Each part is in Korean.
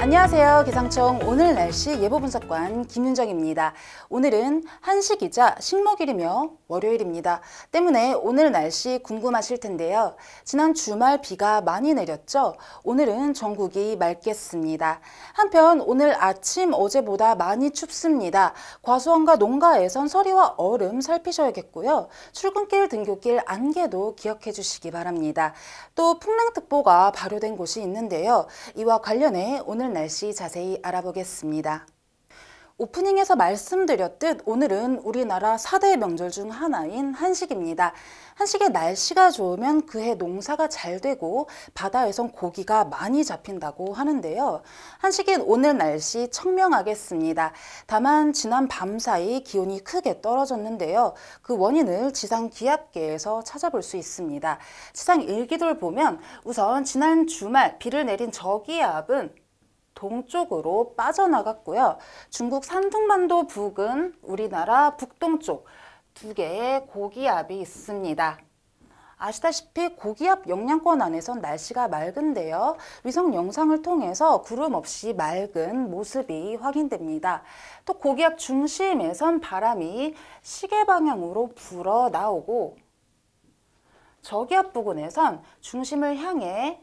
안녕하세요. 기상청 오늘 날씨 예보 분석관 김윤정입니다. 오늘은 한식이자 식목일이며 월요일입니다. 때문에 오늘 날씨 궁금하실 텐데요. 지난 주말 비가 많이 내렸죠? 오늘은 전국이 맑겠습니다. 한편 오늘 아침 어제보다 많이 춥습니다. 과수원과 농가에선 서리와 얼음 살피셔야겠고요. 출근길, 등교길, 안개도 기억해 주시기 바랍니다. 또 풍랑특보가 발효된 곳이 있는데요. 이와 관련해 오늘 오는 날씨 자세히 알아보겠습니다. 오프닝에서 말씀드렸듯 오늘은 우리나라 4대 명절 중 하나인 한식입니다. 한식의 날씨가 좋으면 그해 농사가 잘 되고 바다에선 고기가 많이 잡힌다고 하는데요. 한식인 오늘 날씨 청명하겠습니다. 다만 지난 밤 사이 기온이 크게 떨어졌는데요. 그 원인을 지상 기압계에서 찾아볼 수 있습니다. 지상 일기도를 보면 우선 지난 주말 비를 내린 저기압은 동쪽으로 빠져나갔고요. 중국 산둥반도 북은 우리나라 북동쪽 두 개의 고기압이 있습니다. 아시다시피 고기압 영향권 안에선 날씨가 맑은데요. 위성 영상을 통해서 구름 없이 맑은 모습이 확인됩니다. 또 고기압 중심에선 바람이 시계 방향으로 불어 나오고 저기압 부근에선 중심을 향해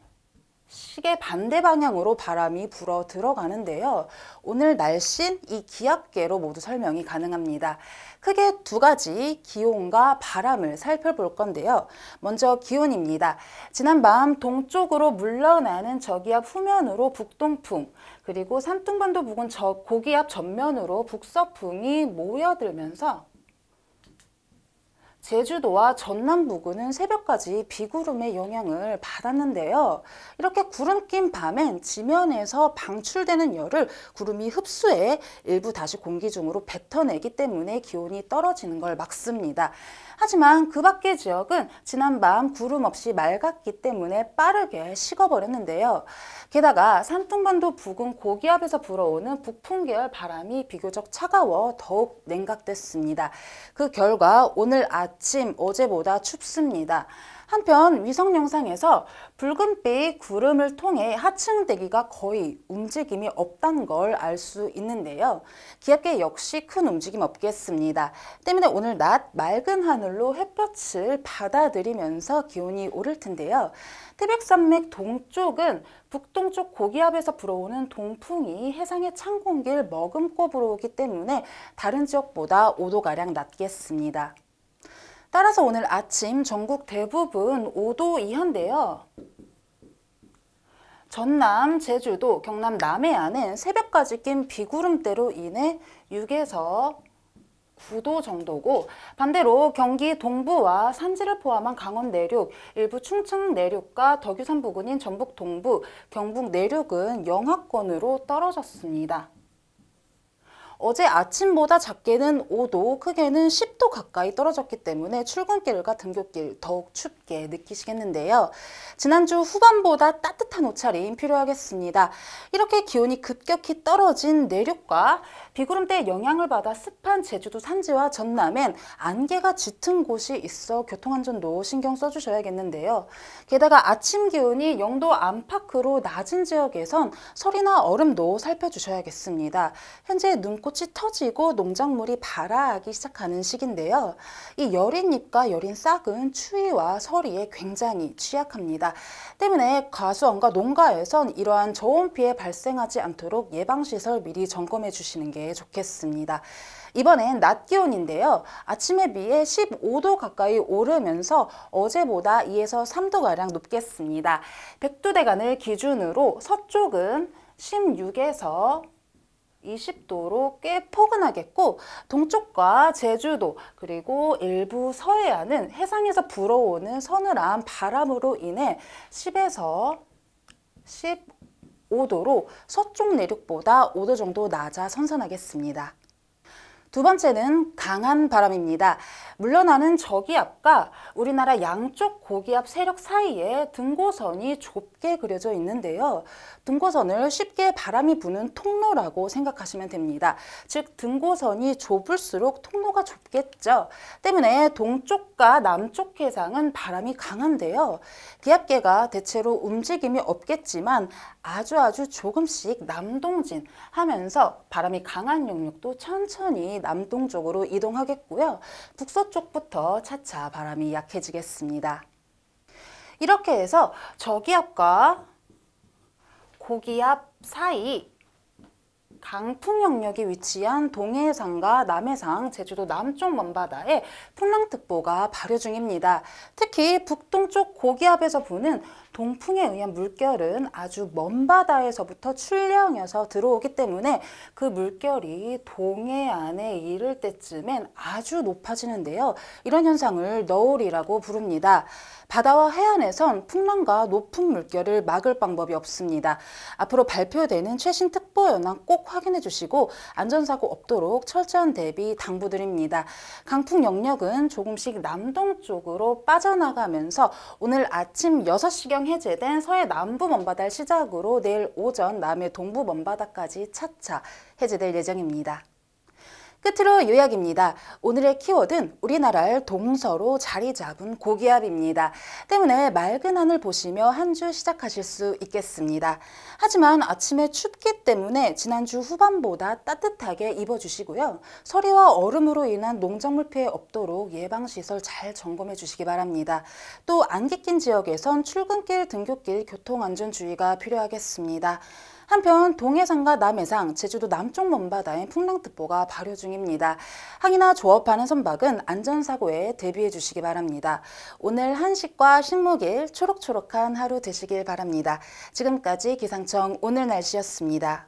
시계 반대 방향으로 바람이 불어 들어가는데요. 오늘 날씬 이 기압계로 모두 설명이 가능합니다. 크게 두 가지 기온과 바람을 살펴볼 건데요. 먼저 기온입니다. 지난밤 동쪽으로 물러나는 저기압 후면으로 북동풍, 그리고 산둥반도 부근 저 고기압 전면으로 북서풍이 모여들면서 제주도와 전남 부근은 새벽까지 비구름의 영향을 받았는데요. 이렇게 구름 낀 밤엔 지면에서 방출되는 열을 구름이 흡수해 일부 다시 공기 중으로 뱉어내기 때문에 기온이 떨어지는 걸 막습니다. 하지만 그 밖의 지역은 지난밤 구름 없이 맑았기 때문에 빠르게 식어버렸는데요. 게다가 산둥반도 부근 고기압에서 불어오는 북풍 계열 바람이 비교적 차가워 더욱 냉각됐습니다. 그 결과 오늘 아침 아침 어제보다 춥습니다. 한편 위성 영상에서 붉은빛 구름을 통해 하층 대기가 거의 움직임이 없다는 걸 알 수 있는데요. 기압계 역시 큰 움직임 없겠습니다. 때문에 오늘 낮 맑은 하늘로 햇볕을 받아들이면서 기온이 오를 텐데요. 태백산맥 동쪽은 북동쪽 고기압에서 불어오는 동풍이 해상의 찬 공기를 머금고 불어오기 때문에 다른 지역보다 5도가량 낮겠습니다. 따라서 오늘 아침 전국 대부분 5도 이하인데요. 전남, 제주도, 경남 남해안은 새벽까지 낀 비구름대로 인해 6에서 9도 정도고 반대로 경기 동부와 산지를 포함한 강원 내륙, 일부 충청 내륙과 덕유산 부근인 전북 동부, 경북 내륙은 영하권으로 떨어졌습니다. 어제 아침보다 작게는 5도, 크게는 10도 가까이 떨어졌기 때문에 출근길과 등굣길 더욱 춥게 느끼시겠는데요. 지난주 후반보다 따뜻한 옷차림 필요하겠습니다. 이렇게 기온이 급격히 떨어진 내륙과 비구름대의 영향을 받아 습한 제주도 산지와 전남엔 안개가 짙은 곳이 있어 교통안전도 신경 써주셔야겠는데요. 게다가 아침 기온이 0도 안팎으로 낮은 지역에선 설이나 얼음도 살펴주셔야겠습니다. 현재 눈꽃이 터지고 농작물이 발아하기 시작하는 시기인데요. 이 여린 잎과 여린 싹은 추위와 서리에 굉장히 취약합니다. 때문에 과수원과 농가에선 이러한 저온피해 발생하지 않도록 예방시설 미리 점검해 주시는 게 네, 좋겠습니다. 이번엔 낮 기온인데요. 아침에 비해 15도 가까이 오르면서 어제보다 2에서 3도가량 높겠습니다. 백두대간을 기준으로 서쪽은 16에서 20도로 꽤 포근하겠고 동쪽과 제주도 그리고 일부 서해안은 해상에서 불어오는 서늘한 바람으로 인해 10에서 15 5도로 서쪽 내륙보다 5도 정도 낮아 선선하겠습니다. 두 번째는 강한 바람입니다. 물러나는 저기압과 우리나라 양쪽 고기압 세력 사이에 등고선이 좁게 그려져 있는데요. 등고선을 쉽게 바람이 부는 통로라고 생각하시면 됩니다. 즉 등고선이 좁을수록 통로가 좁겠죠. 때문에 동쪽과 남쪽 해상은 바람이 강한데요. 기압계가 대체로 움직임이 없겠지만 아주 아주 조금씩 남동진 하면서 바람이 강한 영역도 천천히 남동쪽으로 이동하겠고요. 북서쪽부터 차차 바람이 약해지겠습니다. 이렇게 해서 저기압과 고기압 사이 강풍 영역이 위치한 동해상과 남해상, 제주도 남쪽 먼바다에 풍랑특보가 발효 중입니다. 특히 북동쪽 고기압에서 부는 동풍에 의한 물결은 아주 먼 바다에서부터 출렁여서 들어오기 때문에 그 물결이 동해안에 이를 때쯤엔 아주 높아지는데요. 이런 현상을 너울이라고 부릅니다. 바다와 해안에선 풍랑과 높은 물결을 막을 방법이 없습니다. 앞으로 발표되는 최신 특보 연황꼭 확인해 주시고 안전사고 없도록 철저한 대비 당부드립니다. 강풍 영역은 조금씩 남동 쪽으로 빠져나가면서 오늘 아침 6시경 해제된 서해 남부 먼바다를 시작으로 내일 오전 남해 동부 먼바다까지 차차 해제될 예정입니다. 끝으로 요약입니다. 오늘의 키워드는 우리나라를 동서로 자리 잡은 고기압입니다. 때문에 맑은 하늘 보시며 한 주 시작하실 수 있겠습니다. 하지만 아침에 춥기 때문에 지난주 후반보다 따뜻하게 입어주시고요. 서리와 얼음으로 인한 농작물 피해 없도록 예방시설 잘 점검해 주시기 바랍니다. 또 안개 낀 지역에선 출근길, 등굣길 교통안전주의가 필요하겠습니다. 한편 동해상과 남해상, 제주도 남쪽 먼바다에 풍랑특보가 발효 중입니다. 항이나 조업하는 선박은 안전사고에 대비해 주시기 바랍니다. 오늘 한식과 식목일 초록초록한 하루 되시길 바랍니다. 지금까지 기상청 오늘 날씨였습니다.